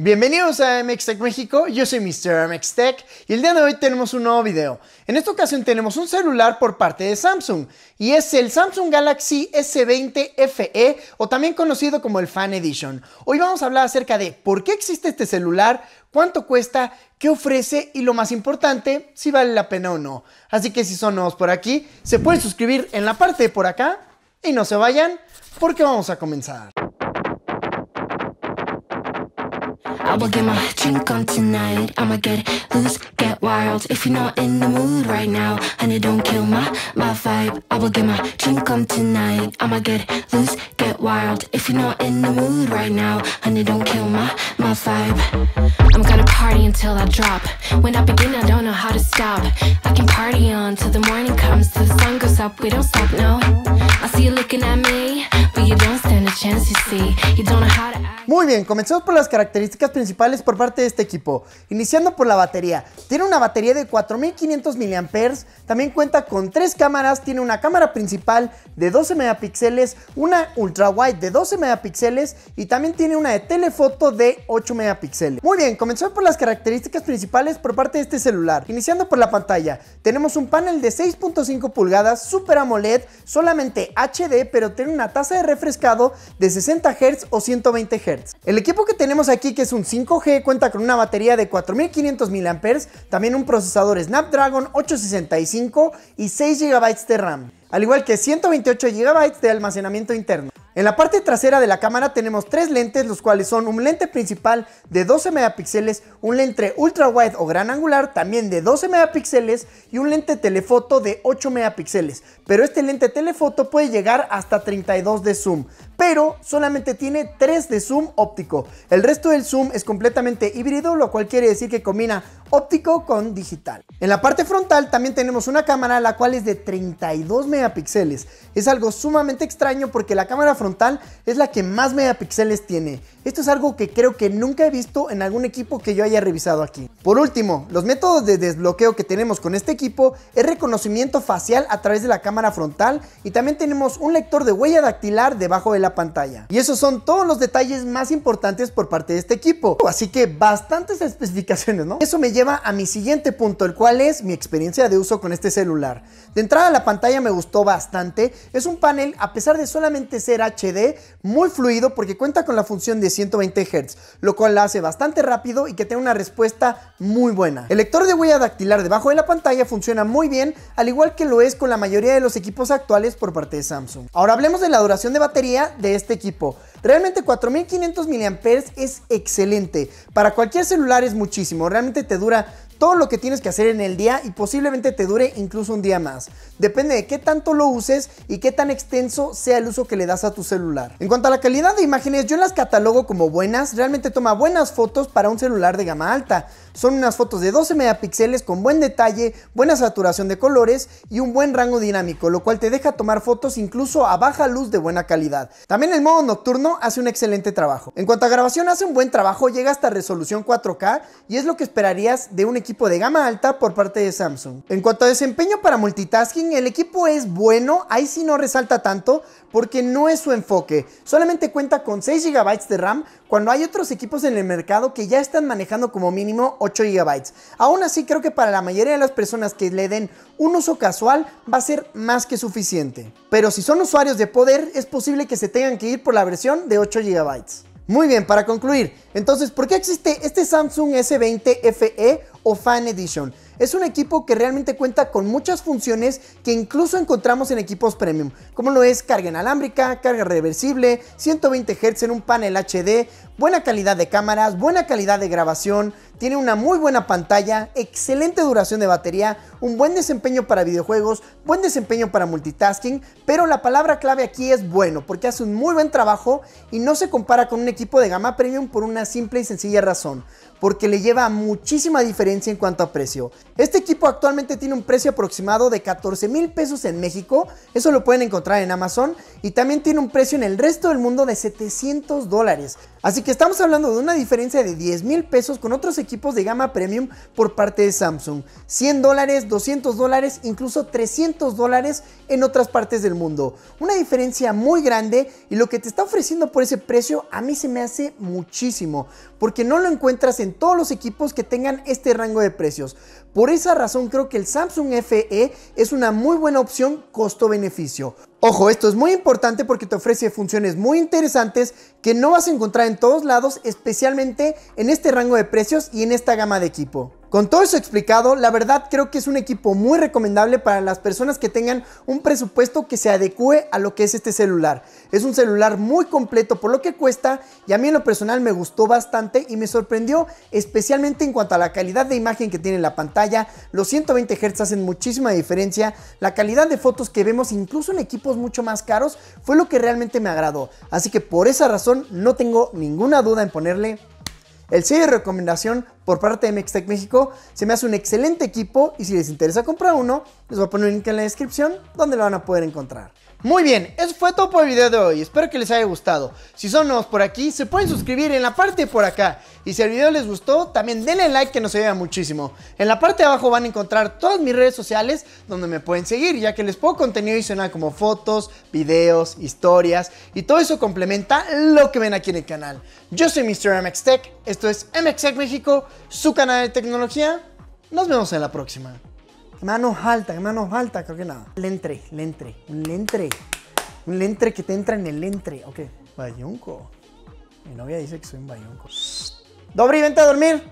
Bienvenidos a MX México, yo soy Mr. MXTech y el día de hoy tenemos un nuevo video. En esta ocasión tenemos un celular por parte de Samsung y es el Samsung Galaxy S20 FE o también conocido como el Fan Edition. Hoy vamos a hablar acerca de por qué existe este celular, cuánto cuesta, qué ofrece y lo más importante, si vale la pena o no. Así que si son nuevos por aquí, se pueden suscribir en la parte de por acá y no se vayan porque vamos a comenzar. I will get my drink on tonight. I'ma get loose, get wild. If you're not in the mood right now, honey, don't kill my my vibe. I will get my drink on tonight. I'ma get loose, get wild. If you're not in the mood right now, honey, don't kill my my vibe. I'm gonna party until I drop. When I begin, I don't know how to stop. I can party on till the morning comes, till the sun goes up. We don't stop, no. I see you looking at me. Muy bien, comenzamos por las características principales por parte de este equipo. Iniciando por la batería. Tiene una batería de 4500 mAh, también cuenta con tres cámaras, tiene una cámara principal de 12 megapíxeles, una ultra wide de 12 megapíxeles y también tiene una de telefoto de 8 megapíxeles. Muy bien, comenzamos por las características principales por parte de este celular. Iniciando por la pantalla. Tenemos un panel de 6.5 pulgadas, Super AMOLED, solamente HD, pero tiene una tasa de refrescado de 60 Hz o 120 Hz. El equipo que tenemos aquí, que es un 5G, cuenta con una batería de 4500 mAh, también un procesador Snapdragon 865 y 6 GB de RAM, al igual que 128 GB de almacenamiento interno. En la parte trasera de la cámara tenemos tres lentes, los cuales son un lente principal de 12 megapíxeles, un lente ultra wide o gran angular también de 12 megapíxeles y un lente telefoto de 8 megapíxeles. Pero este lente telefoto puede llegar hasta 32 de zoom, pero solamente tiene 3 de zoom óptico. El resto del zoom es completamente híbrido, lo cual quiere decir que combina óptico con digital. En la parte frontal también tenemos una cámara la cual es de 32 megapíxeles. Es algo sumamente extraño porque la cámara frontal es la que más megapíxeles tiene. Esto es algo que creo que nunca he visto en algún equipo que yo haya revisado aquí. Por último, los métodos de desbloqueo que tenemos con este equipo es reconocimiento facial a través de la cámara frontal y también tenemos un lector de huella dactilar debajo de la pantalla. Y esos son todos los detalles más importantes por parte de este equipo. Así que bastantes especificaciones, ¿no? Eso me lleva a mi siguiente punto, el cual es mi experiencia de uso con este celular. De entrada la pantalla me gustó bastante. Es un panel, a pesar de solamente ser HD muy fluido porque cuenta con la función de 120 Hz, lo cual la hace bastante rápido y que tiene una respuesta muy buena. El lector de huella dactilar debajo de la pantalla funciona muy bien, al igual que lo es con la mayoría de los equipos actuales por parte de Samsung. Ahora hablemos de la duración de batería de este equipo. Realmente 4500 mAh es excelente. Para cualquier celular es muchísimo. Realmente te dura todo lo que tienes que hacer en el día y posiblemente te dure incluso un día más. Depende de qué tanto lo uses y qué tan extenso sea el uso que le das a tu celular. En cuanto a la calidad de imágenes, yo las catalogo como buenas, realmente toma buenas fotos para un celular de gama alta. Son unas fotos de 12 megapíxeles con buen detalle, buena saturación de colores y un buen rango dinámico, lo cual te deja tomar fotos incluso a baja luz de buena calidad. También el modo nocturno hace un excelente trabajo. En cuanto a grabación, hace un buen trabajo, llega hasta resolución 4K y es lo que esperarías de un equipo equipo de gama alta por parte de Samsung. En cuanto a desempeño para multitasking, el equipo es bueno, ahí sí no resalta tanto porque no es su enfoque. Solamente cuenta con 6 GB de RAM cuando hay otros equipos en el mercado que ya están manejando como mínimo 8 GB. Aún así creo que para la mayoría de las personas que le den un uso casual va a ser más que suficiente. Pero si son usuarios de poder es posible que se tengan que ir por la versión de 8 GB. Muy bien, para concluir, entonces, ¿por qué existe este Samsung S20 FE o Fan Edition. Es un equipo que realmente cuenta con muchas funciones que incluso encontramos en equipos premium, como lo es carga inalámbrica, carga reversible, 120 Hz en un panel HD, buena calidad de cámaras, buena calidad de grabación, tiene una muy buena pantalla, excelente duración de batería, un buen desempeño para videojuegos, buen desempeño para multitasking, pero la palabra clave aquí es bueno, porque hace un muy buen trabajo y no se compara con un equipo de gama premium por una simple y sencilla razón porque le lleva muchísima diferencia en cuanto a precio. Este equipo actualmente tiene un precio aproximado de 14 mil pesos en México, eso lo pueden encontrar en Amazon, y también tiene un precio en el resto del mundo de 700 dólares. Así que estamos hablando de una diferencia de 10 mil pesos con otros equipos de gama premium por parte de Samsung. 100 dólares, 200 dólares, incluso 300 dólares en otras partes del mundo. Una diferencia muy grande y lo que te está ofreciendo por ese precio a mí se me hace muchísimo. Porque no lo encuentras en todos los equipos que tengan este rango de precios. Por esa razón creo que el Samsung FE es una muy buena opción costo-beneficio. Ojo, esto es muy importante porque te ofrece funciones muy interesantes que no vas a encontrar en todos lados, especialmente en este rango de precios y en esta gama de equipo. Con todo eso explicado, la verdad creo que es un equipo muy recomendable para las personas que tengan un presupuesto que se adecue a lo que es este celular. Es un celular muy completo por lo que cuesta y a mí en lo personal me gustó bastante y me sorprendió especialmente en cuanto a la calidad de imagen que tiene la pantalla. Los 120 Hz hacen muchísima diferencia. La calidad de fotos que vemos incluso en equipos mucho más caros fue lo que realmente me agradó. Así que por esa razón no tengo ninguna duda en ponerle el sello de recomendación por parte de Mixtec México se me hace un excelente equipo y si les interesa comprar uno, les voy a poner un link en la descripción donde lo van a poder encontrar. Muy bien, eso fue todo por el video de hoy, espero que les haya gustado. Si son nuevos por aquí, se pueden suscribir en la parte por acá. Y si el video les gustó, también denle like que nos ayuda muchísimo. En la parte de abajo van a encontrar todas mis redes sociales donde me pueden seguir, ya que les pongo contenido adicional como fotos, videos, historias y todo eso complementa lo que ven aquí en el canal. Yo soy Mr. MX Tech, esto es MX México, su canal de tecnología. Nos vemos en la próxima. Manos altas, manos altas, creo que nada. Lentre, lentre, un lentre. Un lentre que te entra en el lentre. Ok, bayunco. Mi novia dice que soy un bayunco. Dobri, vente a dormir.